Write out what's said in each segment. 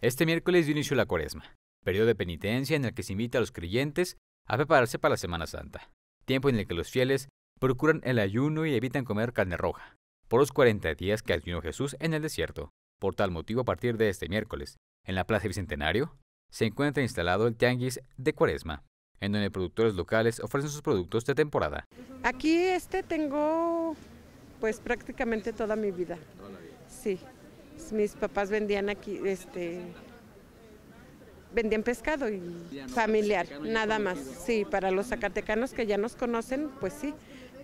Este miércoles dio inicio la cuaresma, periodo de penitencia en el que se invita a los creyentes a prepararse para la Semana Santa, tiempo en el que los fieles procuran el ayuno y evitan comer carne roja, por los 40 días que ayunó Jesús en el desierto. Por tal motivo, a partir de este miércoles, en la Plaza Bicentenario, se encuentra instalado el Tianguis de Cuaresma, en donde productores locales ofrecen sus productos de temporada. Aquí este tengo pues prácticamente toda mi vida. Sí, mis papás vendían aquí, este, vendían pescado y familiar, nada más. Sí, para los zacatecanos que ya nos conocen, pues sí,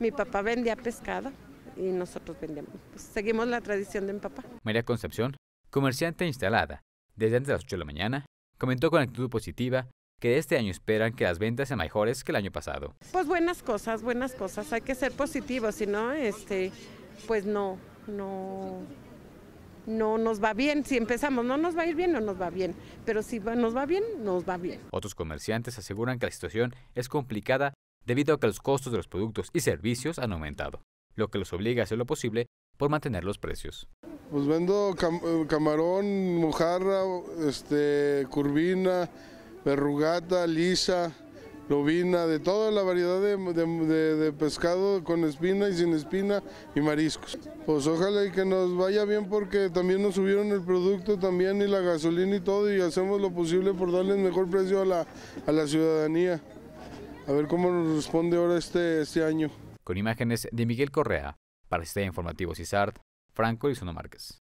mi papá vendía pescado y nosotros vendíamos. Pues, seguimos la tradición de mi papá. María Concepción, comerciante instalada, desde antes de las 8 de la mañana, comentó con actitud positiva que este año esperan que las ventas sean mejores que el año pasado. Pues buenas cosas, buenas cosas, hay que ser positivo, si no, este, pues no, no, no nos va bien. Si empezamos, no nos va a ir bien, no nos va bien. Pero si nos va bien, nos va bien. Otros comerciantes aseguran que la situación es complicada debido a que los costos de los productos y servicios han aumentado, lo que los obliga a hacer lo posible por mantener los precios. Pues vendo eh, camarón, mojarra, este, curvina, verrugata, lisa, lobina, de toda la variedad de, pescado con espina y sin espina y mariscos. Pues ojalá y que nos vaya bien porque también nos subieron el producto también y la gasolina y todo y hacemos lo posible por darle el mejor precio a la, ciudadanía. A ver cómo nos responde ahora este, este año. Con imágenes de Miguel Correa, para el Informativo CISART, Franco y Márquez.